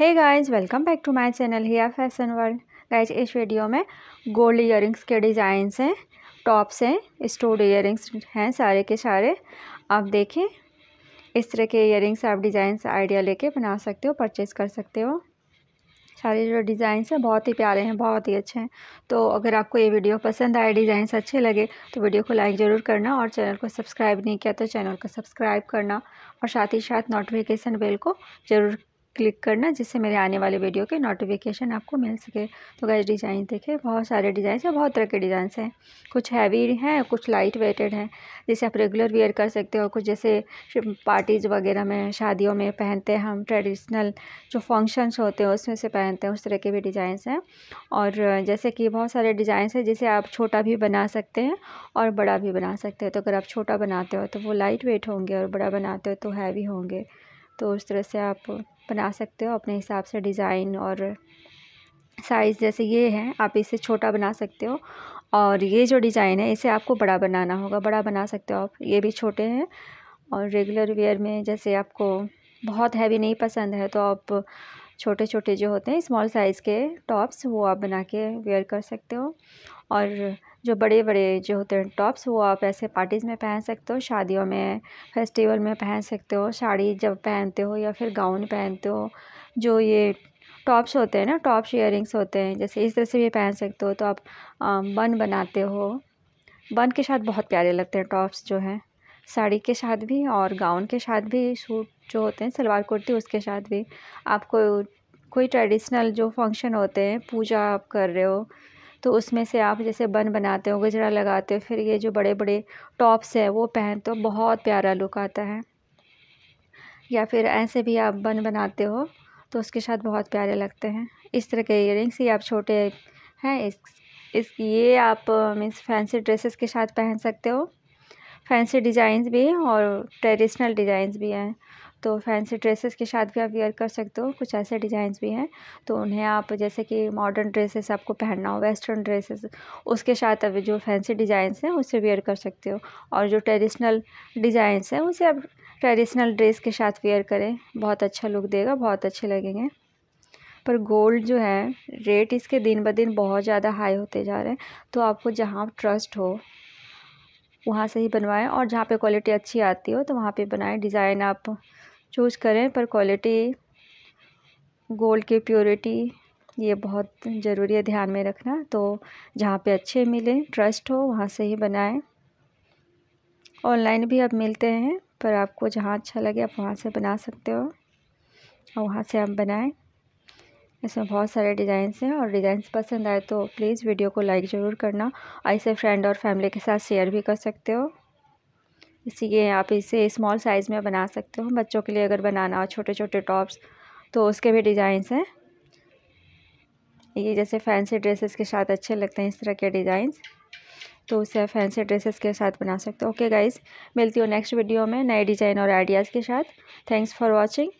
hey guys welcome back to my channel Hiya fashion world guys इस video में gold rings के designs हैं tops हैं स्टोड रिंग्स हैं सारे के सारे आप देखें इस तरह के इयरिंग्स आप डिज़ाइंस आइडिया लेके बना सकते हो परचेज़ कर सकते हो सारे जो डिज़ाइंस हैं बहुत ही प्यारे हैं बहुत ही अच्छे हैं तो अगर आपको ये वीडियो पसंद आए डिज़ाइंस अच्छे लगे तो वीडियो को लाइक ज़रूर करना और चैनल को सब्सक्राइब नहीं किया तो चैनल को सब्सक्राइब करना और साथ ही साथ नोटिफिकेशन बेल को ज़रूर क्लिक करना जिससे मेरे आने वाले वीडियो के नोटिफिकेशन आपको मिल सके तो गैस डिज़ाइन देखें बहुत सारे डिज़ाइन हैं बहुत तरह के डिज़ाइन हैं कुछ हैवी हैं कुछ लाइट वेटेड हैं जिसे आप रेगुलर वेयर कर सकते हो कुछ जैसे पार्टीज़ वगैरह में शादियों में पहनते हैं हम ट्रेडिशनल जो फंक्शंस होते हैं उसमें से पहनते हैं उस तरह के भी डिज़ाइंस हैं और जैसे कि बहुत सारे डिज़ाइंस हैं जिसे आप छोटा भी बना सकते हैं और बड़ा भी बना सकते हैं तो अगर आप छोटा बनाते हो तो वो लाइट वेट होंगे और बड़ा बनाते हो तो हैवी होंगे तो उस तरह से आप बना सकते हो अपने हिसाब से डिज़ाइन और साइज़ जैसे ये है आप इसे छोटा बना सकते हो और ये जो डिज़ाइन है इसे आपको बड़ा बनाना होगा बड़ा बना सकते हो आप ये भी छोटे हैं और रेगुलर वेयर में जैसे आपको बहुत हैवी नहीं पसंद है तो आप छोटे छोटे जो होते हैं स्मॉल साइज़ के टॉप्स वो आप बना के वेयर कर सकते हो और जो बड़े बड़े जो होते हैं टॉप्स वो आप ऐसे पार्टीज़ में पहन सकते हो शादियों में फेस्टिवल में पहन सकते हो साड़ी जब पहनते हो या फिर गाउन पहनते हो जो ये टॉप्स होते हैं ना टॉप्स ईयरिंग्स होते हैं जैसे इस तरह से भी पहन सकते हो तो आप बन बनाते हो बन के साथ बहुत प्यारे लगते हैं टॉप्स जो हैं साड़ी के साथ भी और गाउन के साथ भी सूट जो होते हैं सलवार कुर्ती उसके साथ भी आपको कोई ट्रेडिशनल जो फंक्शन होते हैं पूजा आप कर रहे हो तो उसमें से आप जैसे बन बनाते हो गजरा लगाते हो फिर ये जो बड़े बड़े टॉप्स हैं वो पहनते हो बहुत प्यारा लुक आता है या फिर ऐसे भी आप बन बनाते हो तो उसके साथ बहुत प्यारे लगते हैं इस तरह के इयर ये आप छोटे हैं इस इस ये आप मीन्स फैंसी ड्रेसेस के साथ पहन सकते हो फैंसी डिज़ाइंस भी हैं और ट्रेडिशनल डिज़ाइंस भी हैं तो फैंसी ड्रेसेस के साथ भी आप वेयर कर सकते हो कुछ ऐसे डिज़ाइंस भी हैं तो उन्हें आप जैसे कि मॉडर्न ड्रेसेस आपको पहनना हो वेस्टर्न ड्रेसेस उसके साथ अब जो फैंसी डिज़ाइंस हैं उसे वेयर कर सकते हो और जो ट्रेडिशनल डिज़ाइंस हैं उसे आप ट्रेडिशनल ड्रेस के साथ वेयर करें बहुत अच्छा लुक देगा बहुत अच्छे लगेंगे पर गोल्ड जो है रेट इसके दिन ब दिन बहुत ज़्यादा हाई होते जा रहे हैं तो आपको जहाँ ट्रस्ट हो वहाँ से ही बनवाएं और जहाँ पे क्वालिटी अच्छी आती हो तो वहाँ पे बनाएं डिज़ाइन आप चूज़ करें पर क्वालिटी गोल्ड की प्योरिटी ये बहुत ज़रूरी है ध्यान में रखना तो जहाँ पे अच्छे मिले ट्रस्ट हो वहाँ से ही बनाएं ऑनलाइन भी अब मिलते हैं पर आपको जहाँ अच्छा लगे आप वहाँ से बना सकते हो और वहाँ से आप बनाएं इसमें बहुत सारे डिज़ाइंस हैं और डिज़ाइंस पसंद आए तो प्लीज़ वीडियो को लाइक ज़रूर करना और इसे फ्रेंड और फैमिली के साथ शेयर भी कर सकते हो इसलिए आप इसे स्मॉल साइज़ में बना सकते हो बच्चों के लिए अगर बनाना हो छोटे छोटे टॉप्स तो उसके भी डिज़ाइंस हैं ये जैसे फैंसी ड्रेसेस के साथ अच्छे लगते हैं इस तरह के डिज़ाइंस तो उसे आप फैंसी ड्रेसेस के साथ बना सकते हो ओके गाइज मिलती हो नेक्स्ट वीडियो में नए डिज़ाइन और आइडियाज़ के साथ थैंक्स फॉर वॉचिंग